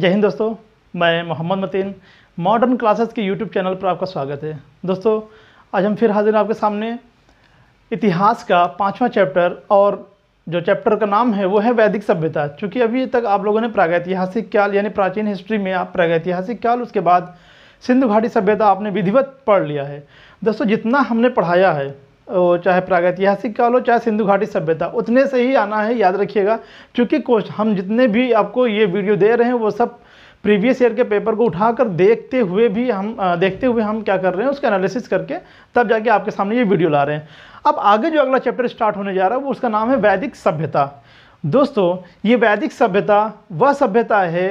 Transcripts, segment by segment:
जय हिंद दोस्तों मैं मोहम्मद मतीन मॉडर्न क्लासेस के यूट्यूब चैनल पर आपका स्वागत है दोस्तों आज हम फिर हाजिर हैं आपके सामने इतिहास का पाँचवा चैप्टर और जो चैप्टर का नाम है वो है वैदिक सभ्यता चूँकि अभी तक आप लोगों ने प्रागैतिहासिक काल यानी प्राचीन हिस्ट्री में आप प्रागैतिहासिक काल उसके बाद सिंधु घाटी सभ्यता आपने विधिवत पढ़ लिया है दोस्तों जितना हमने पढ़ाया है चाहे प्रागैतिहासिक काल हो चाहे सिंधु घाटी सभ्यता उतने से ही आना है याद रखिएगा क्योंकि क्वेश्चन हम जितने भी आपको ये वीडियो दे रहे हैं वो सब प्रीवियस ईयर के पेपर को उठाकर देखते हुए भी हम देखते हुए हम क्या कर रहे हैं उसके एनालिसिस करके तब जाके आपके सामने ये वीडियो ला रहे हैं अब आगे जो अगला चैप्टर स्टार्ट होने जा रहा है वो उसका नाम है वैदिक सभ्यता दोस्तों ये वैदिक सभ्यता वह सभ्यता है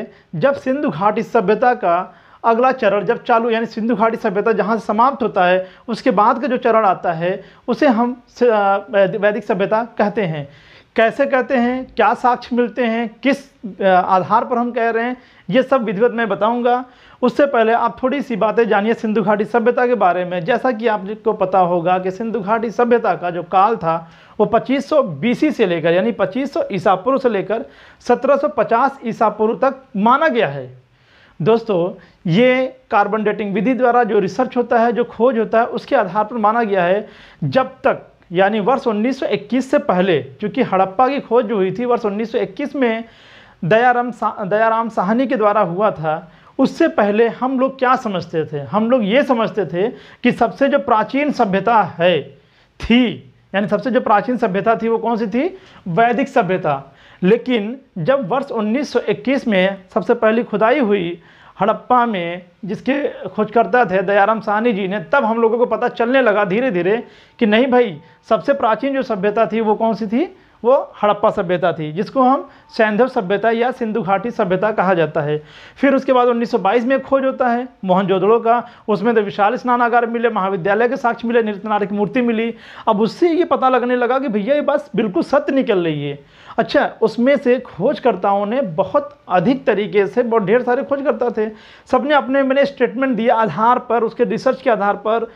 जब सिंधु घाटी सभ्यता का अगला चरण जब चालू यानी सिंधु घाटी सभ्यता जहाँ से समाप्त होता है उसके बाद का जो चरण आता है उसे हम वैदिक सभ्यता कहते हैं कैसे कहते हैं क्या साक्ष्य मिलते हैं किस आधार पर हम कह रहे हैं ये सब विधिवत मैं बताऊंगा उससे पहले आप थोड़ी सी बातें जानिए सिंधु घाटी सभ्यता के बारे में जैसा कि आपको पता होगा कि सिंधु घाटी सभ्यता का जो काल था वो 2500 बीसी से लेकर यानी 2500 ईसा पूर्व से लेकर 1750 ईसा पूर्व तक माना गया है दोस्तों ये कार्बन डेटिंग विधि द्वारा जो रिसर्च होता है जो खोज होता है उसके आधार पर माना गया है जब तक यानी वर्ष 1921 से पहले चूँकि हड़प्पा की खोज जो हुई थी वर्ष 1921 में दयाराम सा, दयाराम साहनी के द्वारा हुआ था उससे पहले हम लोग क्या समझते थे हम लोग ये समझते थे कि सबसे जो प्राचीन सभ्यता है थी यानी सबसे जो प्राचीन सभ्यता थी वो कौन सी थी वैदिक सभ्यता लेकिन जब वर्ष 1921 में सबसे पहली खुदाई हुई हड़प्पा में जिसके खोजकर्ता थे दयाराम साहनी जी ने तब हम लोगों को पता चलने लगा धीरे धीरे कि नहीं भाई सबसे प्राचीन जो सभ्यता थी वो कौन सी थी वो हड़प्पा सभ्यता थी जिसको हम सैंधव सभ्यता या सिंधु घाटी सभ्यता कहा जाता है फिर उसके बाद 1922 में खोज होता है मोहनजोदड़ो का उसमें तो विशाल स्नानागार मिले महाविद्यालय के साक्ष्य मिले नृत्यनाथ की मूर्ति मिली अब उससे ये पता लगने लगा कि भैया ये बस बिल्कुल सत्य निकल रही है अच्छा उसमें से खोजकर्ताओं ने बहुत अधिक तरीके से बहुत ढेर सारे खोजकर्ता थे सब ने अपने मैंने स्टेटमेंट दिया आधार पर उसके रिसर्च के आधार पर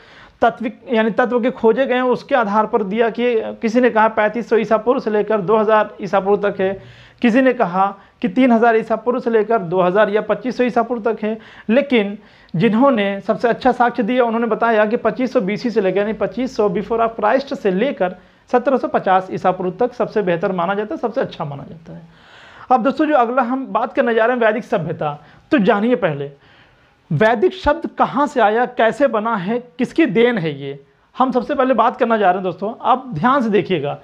तत्विक यानी तत्व के खोजे गए उसके आधार पर दिया कि किसी ने कहा पैंतीस सौ ईसा पूर्व से लेकर दो हज़ार ईसा पूर्व तक है किसी ने कहा कि तीन हज़ार ईसा पूर्व से लेकर दो हज़ार या पच्चीस सौ ईसा पूर्व तक है लेकिन जिन्होंने सबसे अच्छा साक्ष्य दिया उन्होंने बताया कि पच्चीस सौ से लेकर यानी पच्चीस सौ बिफोर ऑफ क्राइस्ट से लेकर 1750 ईसा पूर्व तक सबसे बेहतर माना जाता है सबसे अच्छा माना जाता है अब दोस्तों जो अगला हम बात करने जा रहे हैं वैदिक सभ्यता तो जानिए पहले वैदिक शब्द कहाँ से आया कैसे बना है किसकी देन है ये हम सबसे पहले बात करना जा रहे हैं दोस्तों आप ध्यान से देखिएगा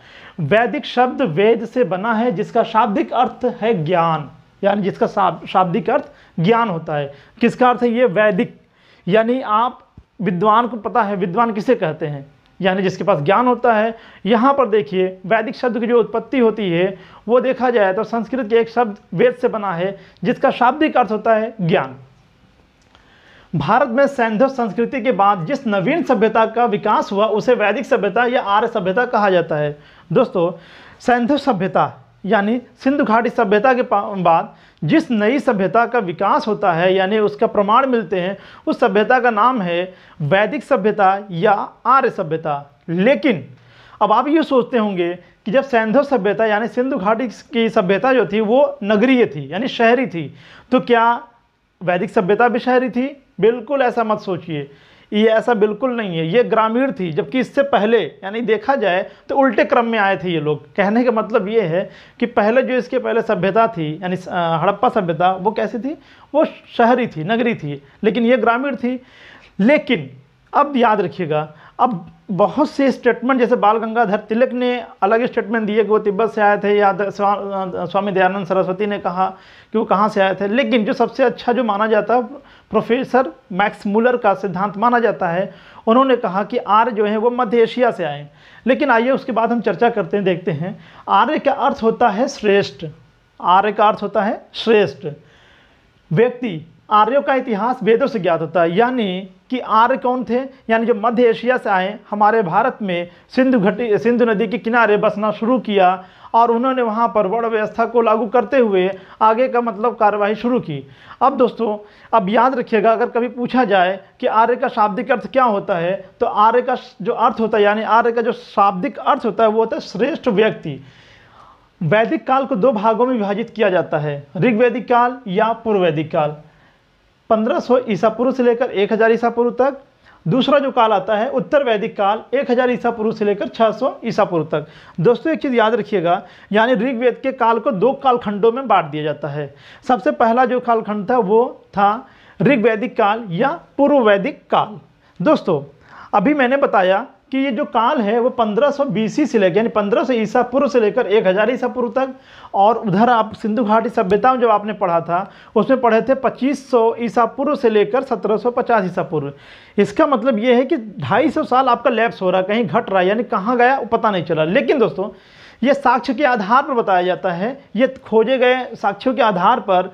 वैदिक शब्द वेद से बना है जिसका शाब्दिक अर्थ है ज्ञान यानी जिसका शाब्दिक अर्थ ज्ञान होता है किसका अर्थ है ये वैदिक यानी आप विद्वान को पता है विद्वान किसे कहते हैं यानी जिसके पास ज्ञान होता है यहाँ पर देखिए वैदिक शब्द की जो उत्पत्ति होती है वो देखा जाए तो संस्कृत के एक शब्द वेद से बना है जिसका शाब्दिक अर्थ होता है ज्ञान भारत में सैंधव संस्कृति के बाद जिस नवीन सभ्यता का विकास हुआ उसे वैदिक सभ्यता या आर्य सभ्यता कहा जाता है दोस्तों सैंधव सभ्यता यानी सिंधु घाटी सभ्यता के बाद जिस नई सभ्यता का विकास होता है यानी उसका प्रमाण मिलते हैं उस सभ्यता का नाम है वैदिक सभ्यता या आर्य सभ्यता लेकिन अब आप ये सोचते होंगे कि जब सैंधव सभ्यता यानी सिंधु घाटी की सभ्यता जो थी वो नगरीय थी यानी शहरी थी तो क्या वैदिक सभ्यता भी शहरी थी बिल्कुल ऐसा मत सोचिए ये ऐसा बिल्कुल नहीं है ये ग्रामीण थी जबकि इससे पहले यानी देखा जाए तो उल्टे क्रम में आए थे ये लोग कहने का मतलब ये है कि पहले जो इसके पहले सभ्यता थी यानी हड़प्पा सभ्यता वो कैसी थी वो शहरी थी नगरी थी लेकिन ये ग्रामीण थी लेकिन अब याद रखिएगा अब बहुत से स्टेटमेंट जैसे बाल गंगाधर तिलक ने अलग स्टेटमेंट दिए कि वो तिब्बत से आए थे या स्वामी दयानंद सरस्वती ने कहा कि वो कहाँ से आए थे लेकिन जो सबसे अच्छा जो माना जाता है प्रोफेसर मैक्स मूलर का सिद्धांत माना जाता है उन्होंने कहा कि आर्य जो है वो मध्य एशिया से आए लेकिन आइए उसके बाद हम चर्चा करते हैं देखते हैं आर्य का अर्थ होता है श्रेष्ठ आर्य का अर्थ होता है श्रेष्ठ व्यक्ति आर्यों का इतिहास वेदों से ज्ञात होता है यानी कि आर्य कौन थे यानी जो मध्य एशिया से आए हमारे भारत में सिंधु घटी सिंधु नदी के किनारे बसना शुरू किया और उन्होंने वहाँ पर वर्ण व्यवस्था को लागू करते हुए आगे का मतलब कार्रवाई शुरू की अब दोस्तों अब याद रखिएगा अगर कभी पूछा जाए कि आर्य का शाब्दिक अर्थ क्या होता है तो आर्य का जो अर्थ होता है यानी आर्य का जो शाब्दिक अर्थ होता है वो होता है श्रेष्ठ व्यक्ति वैदिक काल को दो भागों में विभाजित किया जाता है ऋग्वैदिक काल या पूर्व वैदिक काल पंद्रह सौ ईसा पूर्व से लेकर एक हज़ार ईसा पूर्व तक दूसरा जो काल आता है उत्तर वैदिक काल एक हज़ार ईसा पूर्व से लेकर छः सौ ईसा पूर्व तक दोस्तों एक चीज़ याद रखिएगा यानी ऋग्वेद के काल को दो कालखंडों में बांट दिया जाता है सबसे पहला जो कालखंड था वो था ऋग्वैदिक काल या पूर्व वैदिक काल दोस्तों अभी मैंने बताया कि ये जो काल है वो 1500 बीसी से लेकर यानी 1500 ईसा पूर्व से लेकर 1000 ईसा पूर्व तक और उधर आप सिंधु घाटी सभ्यता में जब आपने पढ़ा था उसमें पढ़े थे 2500 ईसा पूर्व से लेकर 1750 ईसा पूर्व इसका मतलब ये है कि 250 साल आपका लैप्स हो रहा कहीं घट रहा है यानी कहाँ गया वो पता नहीं चला लेकिन दोस्तों ये साक्ष्य के आधार पर बताया जाता है ये खोजे गए साक्ष्यों के आधार पर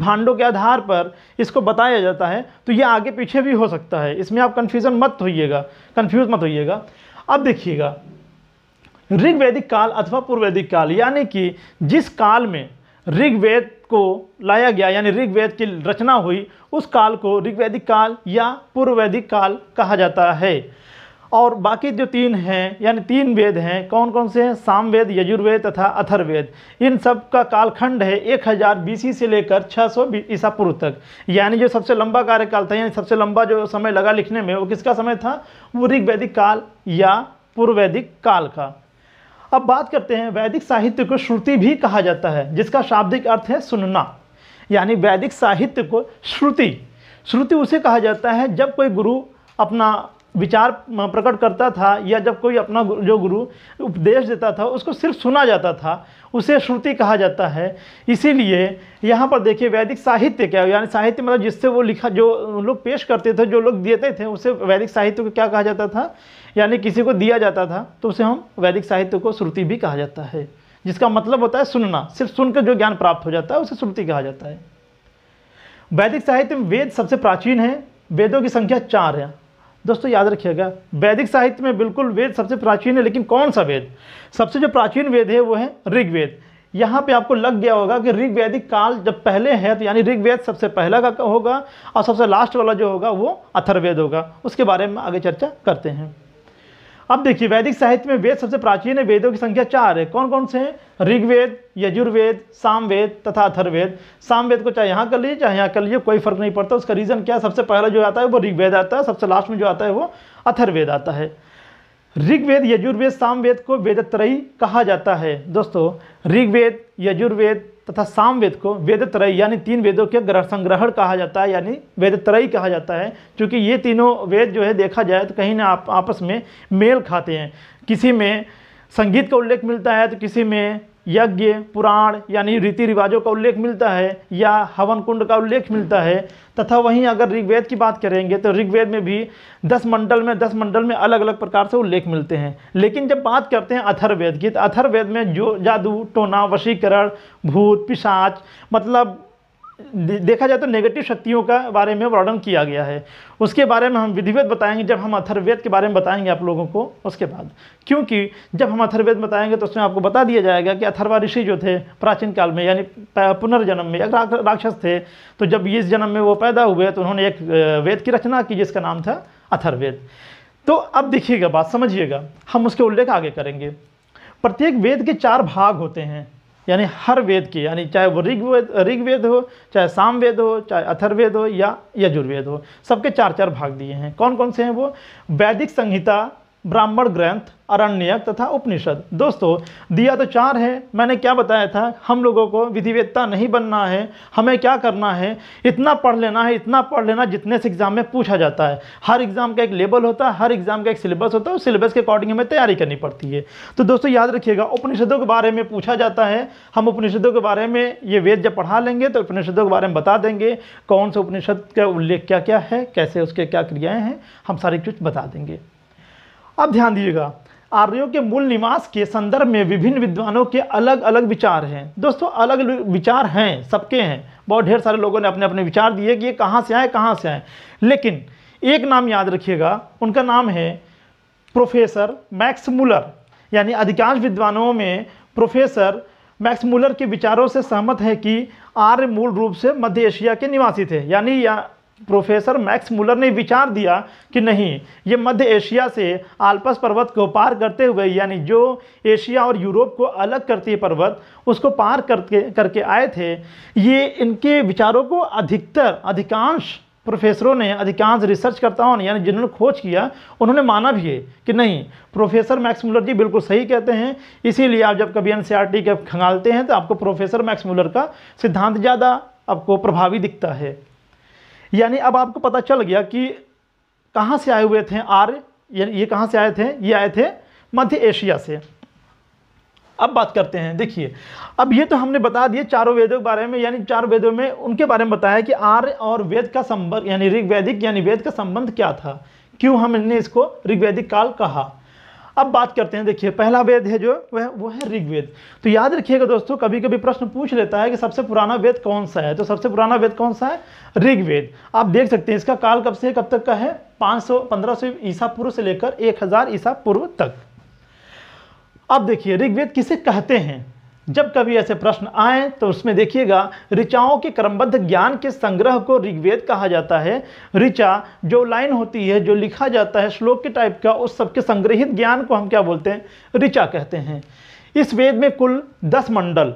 भांडों के आधार पर इसको बताया जाता है तो ये आगे पीछे भी हो सकता है इसमें आप कन्फ्यूज़न मत होइएगा कन्फ्यूज़ मत होइएगा अब देखिएगा ऋग्वैदिक काल अथवा पूर्ववैदिक काल यानी कि जिस काल में ऋग्वेद को लाया गया यानी ऋग्वेद की रचना हुई उस काल को ऋग्वैदिक काल या पूर्ववैदिक काल कहा जाता है और बाकी जो तीन हैं यानी तीन वेद हैं कौन कौन से हैं सामवेद यजुर्वेद तथा अथर्वेद इन सब का कालखंड है एक हज़ार से लेकर छः सौ ईसा पूर्व तक यानी जो सबसे लंबा कार्यकाल था यानी सबसे लंबा जो समय लगा लिखने में वो किसका समय था वो ऋग्वैदिक काल या पूर्व वैदिक काल का अब बात करते हैं वैदिक साहित्य को श्रुति भी कहा जाता है जिसका शाब्दिक अर्थ है सुनना यानी वैदिक साहित्य को श्रुति श्रुति उसे कहा जाता है जब कोई गुरु अपना विचार प्रकट करता था या जब कोई अपना जो गुरु उपदेश देता था उसको सिर्फ सुना जाता था उसे श्रुति कहा जाता है इसीलिए यहाँ पर देखिए वैदिक साहित्य क्या यानी साहित्य मतलब जिससे वो लिखा जो लोग पेश करते थे जो लोग देते थे उसे वैदिक साहित्य को क्या कहा जाता था यानी किसी को दिया जाता था तो उसे हम वैदिक साहित्य को श्रुति भी कहा जाता है जिसका मतलब होता है सुनना सिर्फ सुनकर जो ज्ञान प्राप्त हो जाता है उसे श्रुति कहा जाता है वैदिक साहित्य में वेद सबसे प्राचीन है वेदों की संख्या चार है दोस्तों याद रखिएगा वैदिक साहित्य में बिल्कुल वेद सबसे प्राचीन है लेकिन कौन सा वेद सबसे जो प्राचीन वेद है वो है ऋग्वेद यहाँ पे आपको लग गया होगा कि ऋग वैदिक काल जब पहले है तो यानी ऋग्वेद सबसे पहला का होगा और सबसे लास्ट वाला जो होगा वो अथर्वेद होगा उसके बारे में आगे चर्चा करते हैं अब देखिए वैदिक साहित्य में वेद सबसे प्राचीन है वेदों की संख्या चार है कौन कौन से हैं ऋग्वेद यजुर्वेद सामवेद तथा अथर्वेद सामवेद को चाहे यहाँ कर लीजिए चाहे यहाँ कर लीजिए कोई फर्क नहीं पड़ता उसका रीज़न क्या है सबसे पहला जो आता है वो ऋग्वेद आता है सबसे लास्ट में जो आता है वो अथर्वेद आता है ऋग्वेद यजुर्वेद सामवेद को वेदत्रयी कहा जाता है दोस्तों ऋग्वेद यजुर्वेद तथा सामवेद को वेद त्रय यानी तीन वेदों के ग्रह संग्रहण कहा जाता है यानी वेद त्रय कहा जाता है क्योंकि ये तीनों वेद जो है देखा जाए तो कहीं ना आप, आपस में मेल खाते हैं किसी में संगीत का उल्लेख मिलता है तो किसी में यज्ञ पुराण यानी रीति रिवाजों का उल्लेख मिलता है या हवन कुंड का उल्लेख मिलता है तथा वहीं अगर ऋग्वेद की बात करेंगे तो ऋग्वेद में भी दस मंडल में दस मंडल में अलग अलग प्रकार से उल्लेख मिलते हैं लेकिन जब बात करते हैं अथर्वेद की तो अथर्वेद में जो जादू टोना वशीकरण भूत पिशाच मतलब देखा जाए तो नेगेटिव शक्तियों का बारे में वर्णन किया गया है उसके बारे में हम विधिवेद बताएंगे जब हम अथर्वेद के बारे में बताएंगे आप लोगों को उसके बाद क्योंकि जब हम अथर्वेद बताएंगे तो उसमें आपको बता दिया जाएगा कि अथर्वा ऋषि जो थे प्राचीन काल में यानी पुनर्जन्म में राक्षस थे तो जब इस जन्म में वो पैदा हुए तो उन्होंने एक वेद की रचना की जिसका नाम था अथर्वेद तो अब देखिएगा बात समझिएगा हम उसके उल्लेख आगे करेंगे प्रत्येक वेद के चार भाग होते हैं यानी हर वेद की यानी चाहे वो ऋग्वेद ऋग्वेद हो चाहे सामवेद हो चाहे अथर्वेद हो या यजुर्वेद हो सबके चार चार भाग दिए हैं कौन कौन से हैं वो वैदिक संहिता ब्राह्मण ग्रंथ अरण्यक तथा उपनिषद दोस्तों दिया तो चार है मैंने क्या बताया था हम लोगों को विधिवेत्ता नहीं बनना है हमें क्या करना है इतना पढ़ लेना है इतना पढ़ लेना जितने से एग्ज़ाम में पूछा जाता है हर एग्ज़ाम का एक लेबल होता है हर एग्ज़ाम का एक सिलेबस होता है उस सिलेबस के अकॉर्डिंग हमें तैयारी करनी पड़ती है तो दोस्तों याद रखिएगा उपनिषदों के बारे में पूछा जाता है हम उपनिषदों के बारे में ये वेद जब पढ़ा लेंगे तो उपनिषदों के बारे में बता देंगे कौन सा उपनिषद का उल्लेख क्या क्या है कैसे उसके क्या क्रियाएँ हैं हम सारी कुछ बता देंगे अब ध्यान दीजिएगा आर्यों के मूल निवास के संदर्भ में विभिन्न विद्वानों के अलग अलग विचार हैं दोस्तों अलग विचार हैं सबके हैं बहुत ढेर सारे लोगों ने अपने अपने विचार दिए कि ये कहाँ से आए कहाँ से आए लेकिन एक नाम याद रखिएगा उनका नाम है प्रोफेसर मैक्स मूलर यानी अधिकांश विद्वानों में प्रोफेसर मैक्स मूलर के विचारों से सहमत है कि आर्य मूल रूप से मध्य एशिया के निवासी थे यानी या प्रोफेसर मैक्स मुलर ने विचार दिया कि नहीं ये मध्य एशिया से आल्पस पर्वत को पार करते हुए यानी जो एशिया और यूरोप को अलग करती है पर्वत उसको पार करके करके आए थे ये इनके विचारों को अधिकतर अधिकांश प्रोफेसरों ने अधिकांश रिसर्चकर्ताओं ने यानी जिन्होंने खोज किया उन्होंने माना भी है कि नहीं प्रोफेसर मैक्स मुलर जी बिल्कुल सही कहते हैं इसीलिए आप जब कभी एन के खंगालते हैं तो आपको प्रोफेसर मैक्स मुलर का सिद्धांत ज़्यादा आपको प्रभावी दिखता है यानी अब आपको पता चल गया कि कहाँ से आए हुए थे आर्य ये कहाँ से आए थे ये आए थे मध्य एशिया से अब बात करते हैं देखिए अब ये तो हमने बता दिए चारों वेदों के बारे में यानी चार वेदों में उनके बारे में बताया कि आर्य और वेद का संबंध यानी ऋग्वैदिक यानी वेद का संबंध क्या था क्यों हमने इसको ऋग्वैदिक काल कहा अब बात करते हैं देखिए पहला वेद है जो वह वो है ऋग्वेद तो याद रखिएगा दोस्तों कभी कभी प्रश्न पूछ लेता है कि सबसे पुराना वेद कौन सा है तो सबसे पुराना वेद कौन सा है ऋग्वेद आप देख सकते हैं इसका काल कब से कब तक का है पाँच सौ पंद्रह सौ ईसा पूर्व से लेकर एक हज़ार ईसा पूर्व तक अब देखिए ऋग्वेद किसे कहते हैं जब कभी ऐसे प्रश्न आए तो उसमें देखिएगा ऋचाओं के क्रमबद्ध ज्ञान के संग्रह को ऋग्वेद कहा जाता है ऋचा जो लाइन होती है जो लिखा जाता है श्लोक के टाइप का उस सबके संग्रहित ज्ञान को हम क्या बोलते हैं ऋचा कहते हैं इस वेद में कुल दस मंडल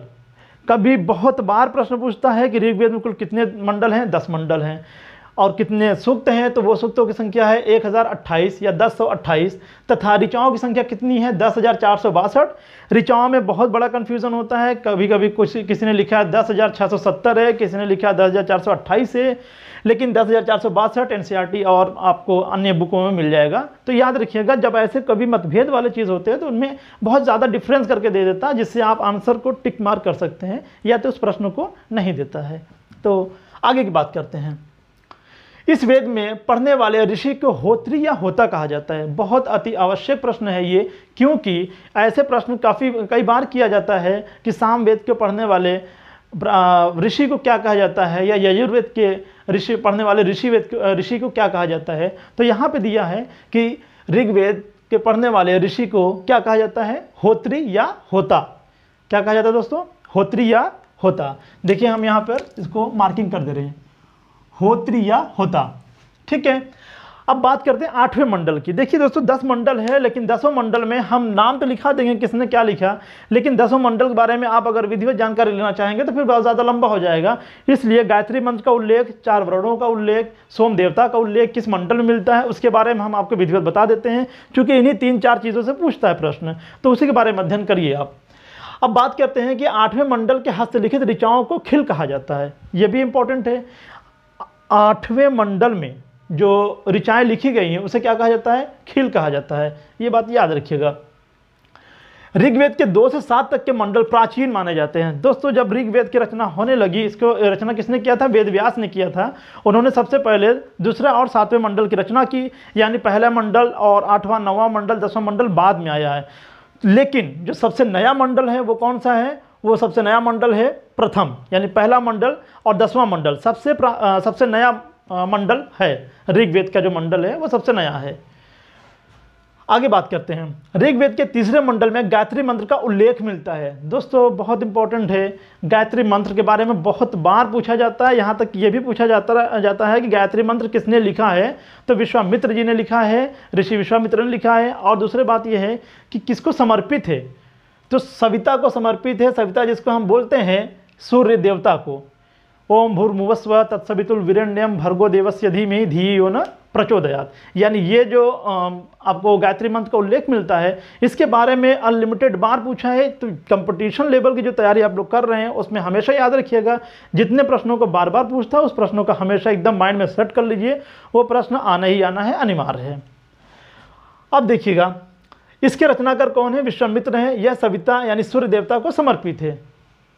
कभी बहुत बार प्रश्न पूछता है कि ऋग्वेद में कुल कितने मंडल हैं दस मंडल हैं और कितने सूक्त हैं तो वो सूक्तों की संख्या है एक हज़ार अट्ठाईस या दस सौ अट्ठाईस तथा ऋचाओं की संख्या कितनी है दस हज़ार चार सौ बासठ ऋचाओं में बहुत बड़ा कन्फ्यूज़न होता है कभी कभी कुछ किसी ने लिखा है दस हज़ार छः सौ सत्तर है किसी ने लिखा है दस हज़ार चार सौ अट्ठाईस है लेकिन दस हज़ार चार सौ बासठ एन सी आर टी और आपको अन्य बुकों में मिल जाएगा तो याद रखिएगा जब ऐसे कभी मतभेद वाले चीज़ होते हैं तो उनमें बहुत ज़्यादा डिफरेंस करके दे देता है जिससे आप आंसर को टिक मार कर सकते हैं या तो उस प्रश्न को नहीं देता है तो आगे की बात करते हैं इस वेद में पढ़ने वाले ऋषि को होत्री या होता कहा जाता है बहुत अति आवश्यक प्रश्न है ये क्योंकि ऐसे प्रश्न काफ़ी कई बार किया जाता है कि साम वेद के पढ़ने वाले ऋषि को क्या कहा जाता है या यजुर्वेद के ऋषि पढ़ने वाले ऋषि वेद ऋषि को क्या कहा जाता है तो यहाँ पे दिया है कि ऋग्वेद के पढ़ने वाले ऋषि को क्या कहा जाता है होत्री या होता क्या कहा जाता है दोस्तों होत्री या होता देखिए हम यहाँ पर इसको मार्किंग कर दे रहे हैं होत्री या होता ठीक है अब बात करते हैं आठवें मंडल की देखिए दोस्तों दस मंडल है लेकिन दसों मंडल में हम नाम तो लिखा देंगे किसने क्या लिखा लेकिन दसों मंडल के बारे में आप अगर विधिवत जानकारी लेना चाहेंगे तो फिर बहुत ज़्यादा लंबा हो जाएगा इसलिए गायत्री मंत्र का उल्लेख चार वर्णों का उल्लेख सोम देवता का उल्लेख किस मंडल में मिलता है उसके बारे में हम आपको विधिवत बता देते हैं चूँकि इन्हीं तीन चार चीज़ों से पूछता है प्रश्न तो उसी के बारे में अध्ययन करिए आप अब बात करते हैं कि आठवें मंडल के हस्तलिखित ऋचाओं को खिल कहा जाता है ये भी इंपॉर्टेंट है आठवें मंडल में जो ऋचाएँ लिखी गई हैं उसे क्या कहा जाता है खिल कहा जाता है ये बात याद रखिएगा ऋग्वेद के दो से सात तक के मंडल प्राचीन माने जाते हैं दोस्तों जब ऋग्वेद की रचना होने लगी इसको रचना किसने किया था वेदव्यास ने किया था उन्होंने सबसे पहले दूसरा और सातवें मंडल की रचना की यानी पहला मंडल और आठवां नवां मंडल दसवां मंडल बाद में आया है लेकिन जो सबसे नया मंडल है वो कौन सा है वो सबसे नया मंडल है प्रथम यानी पहला मंडल और दसवां मंडल सबसे सबसे नया मंडल है ऋग्वेद का जो मंडल है वो सबसे नया है आगे बात करते हैं ऋग्वेद के तीसरे मंडल में गायत्री मंत्र का उल्लेख मिलता है दोस्तों बहुत इंपॉर्टेंट है गायत्री मंत्र के बारे में बहुत बार पूछा जाता है यहाँ तक ये भी पूछा जाता जाता है कि गायत्री मंत्र किसने लिखा है तो विश्वामित्र जी ने लिखा है ऋषि विश्वामित्र ने लिखा है और दूसरी बात यह है कि किसको समर्पित है तो सविता को समर्पित है सविता जिसको हम बोलते हैं सूर्य देवता को ओम भूर्मुवस्व तत्सवितुल वीरण्यम भर्गो देवस्य धीमे धी यो न प्रचोदयात यानी ये जो आपको गायत्री मंत्र का उल्लेख मिलता है इसके बारे में अनलिमिटेड बार पूछा है तो कंपटीशन लेवल की जो तैयारी आप लोग कर रहे हैं उसमें हमेशा याद रखिएगा जितने प्रश्नों को बार बार पूछता है उस प्रश्नों का हमेशा एकदम माइंड में सेट कर लीजिए वो प्रश्न आना ही आना है अनिवार्य है अब देखिएगा इसके रचनाकार कौन है विश्वामित्र हैं यह सविता यानी सूर्य देवता को समर्पित है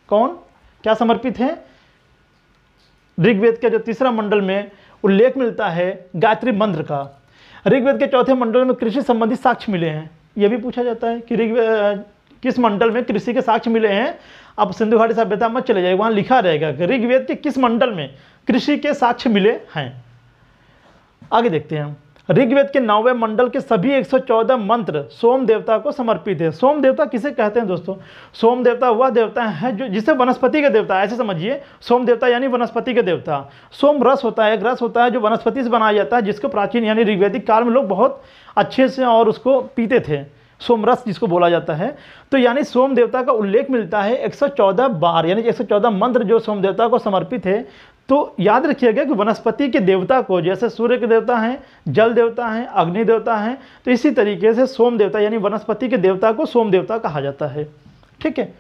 कौन क्या समर्पित है ऋग्वेद के जो तीसरा मंडल में उल्लेख मिलता है गायत्री मंत्र का ऋग्वेद के चौथे मंडल में कृषि संबंधी साक्ष्य मिले हैं यह भी पूछा जाता है कि ऋग्वेद किस मंडल में कृषि के साक्ष्य मिले हैं आप सिंधु घाटी सभ्यता मत चले जाए वहां लिखा रहेगा कि ऋग्वेद के किस मंडल में कृषि के साक्ष्य मिले हैं आगे देखते हैं हम ऋग्वेद के नौवे मंडल के सभी 114 मंत्र सोम देवता को समर्पित है सोम देवता किसे कहते हैं दोस्तों सोम देवता वह देवता है जो जिसे वनस्पति का देवता ऐसे समझिए सोम देवता यानी वनस्पति के देवता सोम रस होता है एक रस होता है जो वनस्पति से बनाया जाता है जिसको प्राचीन यानी ऋग्वेदिक काल में लोग बहुत अच्छे से और उसको पीते थे सोमरस जिसको बोला जाता है तो यानी सोम देवता का उल्लेख मिलता है 114 बार यानी 114 मंत्र जो सोम देवता को समर्पित है तो याद रखिएगा कि वनस्पति के देवता को जैसे सूर्य के देवता हैं जल देवता हैं अग्नि देवता हैं तो इसी तरीके से सोम देवता यानी वनस्पति के देवता को सोम देवता कहा जाता है ठीक है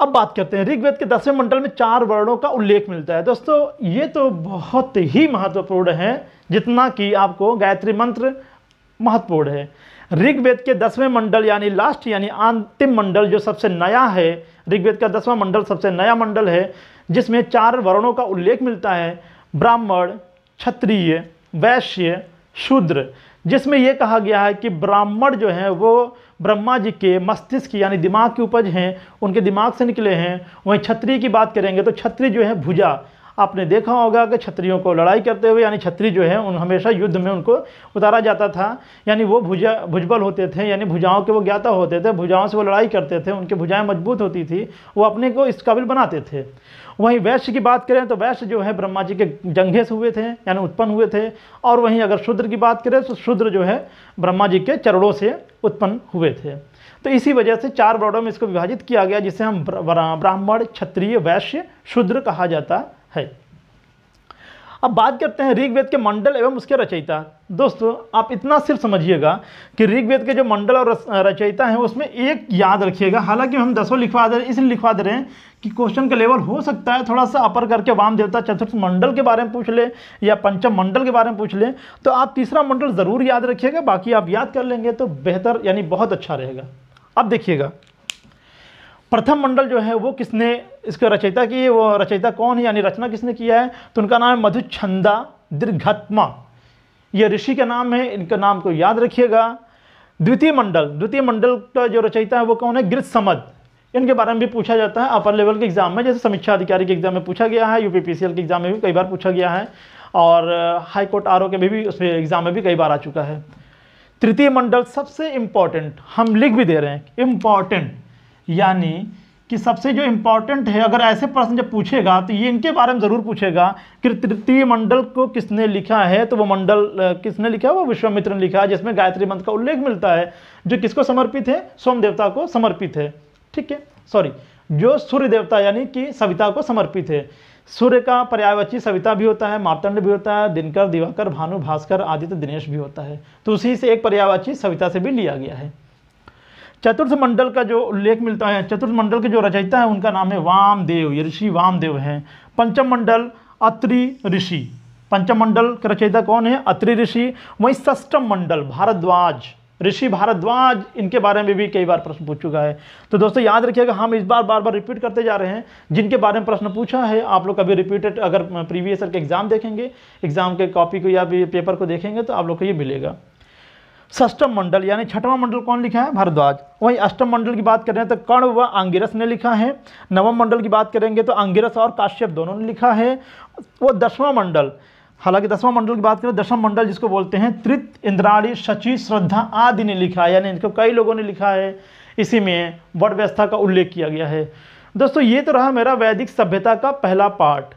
अब बात करते हैं ऋग्वेद के दसवें मंडल में चार वर्णों का उल्लेख मिलता है दोस्तों ये तो बहुत ही महत्वपूर्ण है जितना कि आपको गायत्री मंत्र महत्वपूर्ण है ऋग्वेद के दसवें मंडल यानी लास्ट यानी अंतिम मंडल जो सबसे नया है ऋग्वेद का दसवां मंडल सबसे नया मंडल है जिसमें चार वर्णों का उल्लेख मिलता है ब्राह्मण क्षत्रिय वैश्य शूद्र जिसमें यह कहा गया है कि ब्राह्मण जो हैं वो ब्रह्मा जी के मस्तिष्क यानी दिमाग की उपज हैं उनके दिमाग से निकले हैं वहीं क्षत्रिय की बात करेंगे तो क्षत्रिय जो है भुजा आपने देखा होगा कि छत्रियों को लड़ाई करते हुए यानी छत्री जो है उन हमेशा युद्ध में उनको उतारा जाता था यानी वो भुजा भुजबल होते थे यानी भुजाओं के वो ज्ञाता होते थे भुजाओं से वो लड़ाई करते थे उनकी भुजाएँ मजबूत होती थी वो अपने को इस काबिल बनाते थे वहीं वैश्य की बात करें तो वैश्य जो है ब्रह्मा जी के जंघे से हुए थे यानी उत्पन्न हुए थे और वहीं अगर शूद्र की बात करें तो शूद्र जो है ब्रह्मा जी के चरणों से उत्पन्न हुए थे तो इसी वजह से चार वर्णों में इसको विभाजित किया गया जिसे हम ब्राह्मण क्षत्रिय वैश्य शूद्र कहा जाता है अब बात करते हैं ऋग्वेद के मंडल एवं उसके रचयिता दोस्तों आप इतना सिर्फ समझिएगा कि ऋग्वेद के जो मंडल और रचयिता हैं उसमें एक याद रखिएगा हालांकि हम दसों लिखवा दे रहे इसलिए लिखवा दे रहे हैं कि क्वेश्चन का लेवल हो सकता है थोड़ा सा अपर करके वाम देवता चतुर्थ मंडल के बारे में पूछ ले या पंचम मंडल के बारे में पूछ ले तो आप तीसरा मंडल ज़रूर याद रखिएगा बाकी आप याद कर लेंगे तो बेहतर यानी बहुत अच्छा रहेगा अब देखिएगा प्रथम मंडल जो है वो किसने इसके रचयिता की है वो रचयिता कौन है यानी रचना किसने किया है तो उनका नाम है मधु छंदा दीर्घात्मा ये ऋषि का नाम है इनका नाम को याद रखिएगा द्वितीय मंडल द्वितीय मंडल का जो रचयिता है वो कौन है गिरित समद इनके बारे में भी पूछा जाता है अपर लेवल के एग्जाम में जैसे समीक्षा अधिकारी के एग्जाम में पूछा गया है यूपीपीसीएल के एग्जाम में भी कई बार पूछा गया है और हाईकोर्ट आर ओ के में भी उसमें एग्जाम में भी कई बार आ चुका है तृतीय मंडल सबसे इम्पॉर्टेंट हम लिख भी दे रहे हैं इम्पॉर्टेंट यानी कि सबसे जो इम्पॉर्टेंट है अगर ऐसे प्रश्न जब पूछेगा तो ये इनके बारे में ज़रूर पूछेगा कि तृतीय मंडल को किसने लिखा है तो वो मंडल किसने लिखा है वो विश्वामित्र ने लिखा है जिसमें गायत्री मंत्र का उल्लेख मिलता है जो किसको समर्पित है सोम देवता को समर्पित है ठीक है सॉरी जो सूर्य देवता यानी कि सविता को समर्पित है सूर्य का पर्यायवाची सविता भी होता है मार्तंड भी होता है दिनकर दिवाकर भानु भास्कर आदित्य दिनेश भी होता है तो उसी से एक पर्यायवाची सविता से भी लिया गया है चतुर्थ मंडल का जो उल्लेख मिलता है चतुर्थ मंडल के जो रचयिता है उनका नाम है वामदेव ये ऋषि वामदेव हैं पंचम मंडल अत्रि ऋषि पंचम मंडल के रचयिता कौन है अत्रि ऋषि वहीं षष्टम मंडल भारद्वाज ऋषि भारद्वाज इनके बारे में भी कई बार प्रश्न पूछ चुका है तो दोस्तों याद रखिएगा हम इस बार बार बार रिपीट करते जा रहे हैं जिनके बारे में प्रश्न पूछा है आप लोग कभी रिपीटेड अगर प्रीवियस ईयर के एग्ज़ाम देखेंगे एग्ज़ाम के कॉपी को या भी पेपर को देखेंगे तो आप लोग को ये मिलेगा षष्टम मंडल यानी छठवां मंडल कौन लिखा है भारद्वाज वहीं अष्टम मंडल की बात करें तो कर्ण व अंगिरस ने लिखा है नवम मंडल की बात करेंगे तो अंगिरस और काश्यप दोनों ने लिखा है वो दसवां मंडल हालांकि दसवां मंडल की बात करें तो दसवां मंडल जिसको बोलते हैं त्रित इंद्राणी शचि श्रद्धा आदि ने लिखा है यानी इनको कई लोगों ने लिखा है इसी में वट व्यवस्था का उल्लेख किया गया है दोस्तों ये तो रहा मेरा वैदिक सभ्यता का पहला पार्ट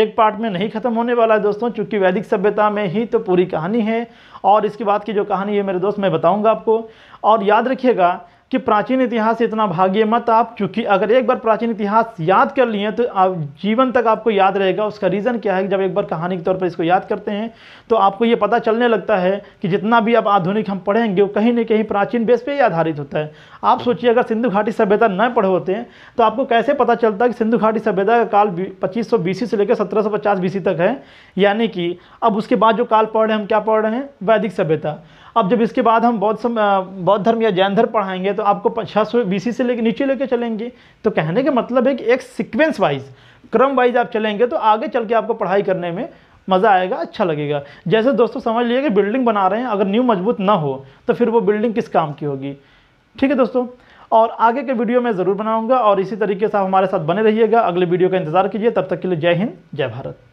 एक पार्ट में नहीं ख़त्म होने वाला है दोस्तों चूँकि वैदिक सभ्यता में ही तो पूरी कहानी है और इसके बाद की जो कहानी है मेरे दोस्त मैं बताऊँगा आपको और याद रखिएगा कि प्राचीन इतिहास से इतना भाग्य मत आप चूंकि अगर एक बार प्राचीन इतिहास याद कर लिए तो आप जीवन तक आपको याद रहेगा उसका रीज़न क्या है कि जब एक बार कहानी के तौर पर इसको याद करते हैं तो आपको ये पता चलने लगता है कि जितना भी आप आधुनिक हम पढ़ेंगे वो कहीं ना कहीं प्राचीन बेस पर ही आधारित होता है आप सोचिए अगर सिंधु घाटी सभ्यता न पढ़े होते हैं तो आपको कैसे पता चलता कि सिंधु घाटी सभ्यता का काल पच्चीस सौ से लेकर सत्रह सौ तक है यानी कि अब उसके बाद जो काल पढ़ रहे हैं हम क्या पढ़ रहे हैं वैदिक सभ्यता अब जब इसके बाद हम बौद्ध सम बौद्ध धर्म या जैन धर्म पढ़ाएंगे तो आपको छः सौ बी से लेकर नीचे लेके चलेंगे तो कहने का मतलब है कि एक सिक्वेंस वाइज क्रम वाइज आप चलेंगे तो आगे चल के आपको पढ़ाई करने में मज़ा आएगा अच्छा लगेगा जैसे दोस्तों समझ लीजिए कि बिल्डिंग बना रहे हैं अगर न्यू मजबूत ना हो तो फिर वो बिल्डिंग किस काम की होगी ठीक है दोस्तों और आगे के वीडियो मैं ज़रूर बनाऊंगा और इसी तरीके से आप हमारे साथ बने रहिएगा अगले वीडियो का इंतज़ार कीजिए तब तक के लिए जय हिंद जय भारत